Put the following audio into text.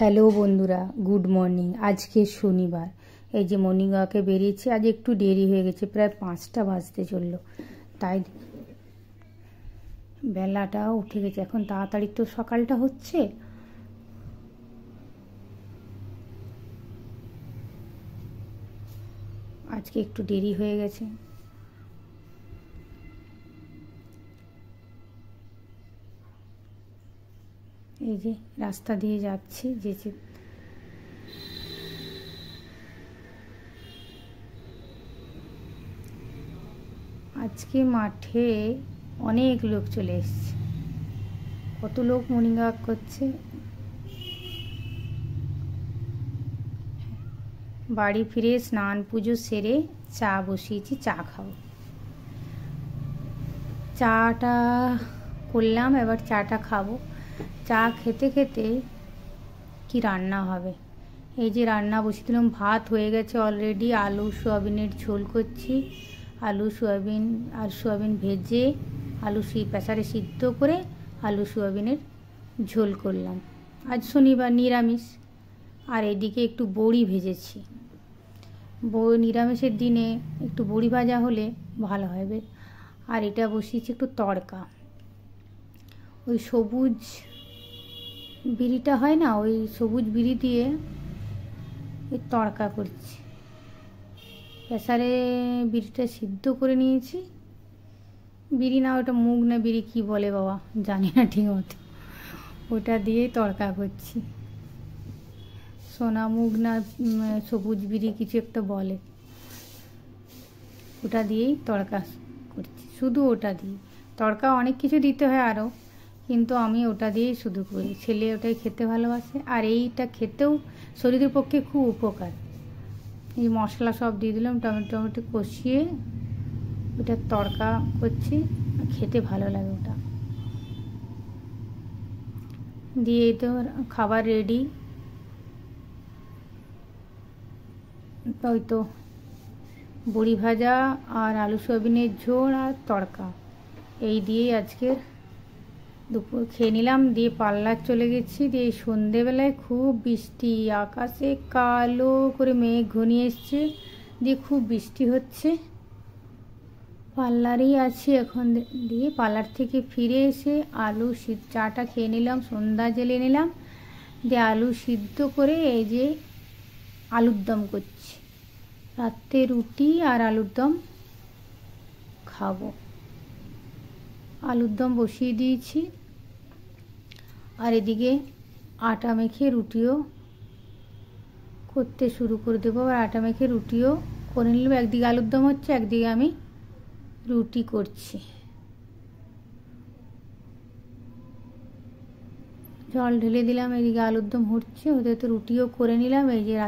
hello বন্ধুরা good morning আজকে শনিবার এই যে মর্নিং ওয়াকে বেরিয়েছি আজ একটু দেরি হয়ে গেছে প্রায় পাঁচটা বাজতে চললো তাই বেলাটাও উঠে গেছে এখন তাড়াতাড়ি তো সকালটা হচ্ছে আজকে একটু দেরি হয়ে গেছে এই যে রাস্তা দিয়ে যাচ্ছি যে আজকে মাঠে অনেক লোক চলে এসছে কত লোক মর্নিং ওয়াক করছে বাড়ি ফিরে স্নান পুজো সেরে চা বসিয়েছি চা খাও চাটা করলাম এবার চাটা খাবো চা খেতে খেতে কি রান্না হবে এই যে রান্না বসিয়ে দিলাম ভাত হয়ে গেছে অলরেডি আলু সোয়াবিনের ঝোল করছি আলু সোয়াবিন আর সোয়াবিন ভেজে আলু সি প্রেসারে সিদ্ধ করে আলু সোয়াবিনের ঝোল করলাম আজ শনিবার নিরামিষ আর এদিকে একটু বড়ি ভেজেছি নিরামিষের দিনে একটু বড়ি ভাজা হলে ভালো হবে আর এটা বসিয়েছি একটু তড়কা ওই সবুজ বিড়িটা হয় না ওই সবুজ বিড়ি দিয়ে এই তড়কা করছি প্রেসারে বিড়িটা সিদ্ধ করে নিয়েছি বিড়ি না ওটা মুগ না বিড়ি কি বলে বাবা জানি না ঠিক মতো ওটা দিয়েই তড়কা করছি সোনা মুগ না সবুজ বিড়ি কিছু একটা বলে ওটা দিয়েই তড়কা করছি শুধু ওটা দিয়ে তড়কা অনেক কিছু দিতে হয় আরও কিন্তু আমি ওটা দিয়েই শুধু করি ছেলে ওটাই খেতে ভালোবাসে আর এইটা খেতেও শরীরের পক্ষে খুব উপকার এই মশলা সব দিয়ে দিলাম টমেটো টমেটো কষিয়ে ওটা তরকা করছি খেতে ভালো লাগে ওটা দিয়ে তো খাবার রেডি তাই তো বড়ি ভাজা আর আলু সয়াবিনের ঝোল আর তড়কা এই দিয়েই আজকের দুপুর খেয়ে নিলাম দিয়ে পাল্লার চলে গেছি দিয়ে সন্ধেবেলায় খুব বৃষ্টি আকাশে কালো করে মেঘ ঘনিয়ে এসছে দিয়ে খুব বৃষ্টি হচ্ছে পাল্লারই আছি এখন দিয়ে পার্লার থেকে ফিরে এসে আলু সিদ্ধ চাটা খেয়ে নিলাম সন্ধ্যা জেলে নিলাম দিয়ে আলু সিদ্ধ করে এই যে আলুর দম করছি রাত্রে রুটি আর আলুর দম খাবো আলুর দম বসিয়ে দিয়েছি আর এদিকে আটা মেখে রুটিও করতে শুরু করে দেবো আর আটা মেখে রুটিও করে নিলাম একদিকে আলুর দম হচ্ছে একদিকে আমি রুটি করছি জল ঢেলে দিলাম এদিকে আলুর দম হচ্ছে ওদের তো রুটিও করে নিলাম এই যে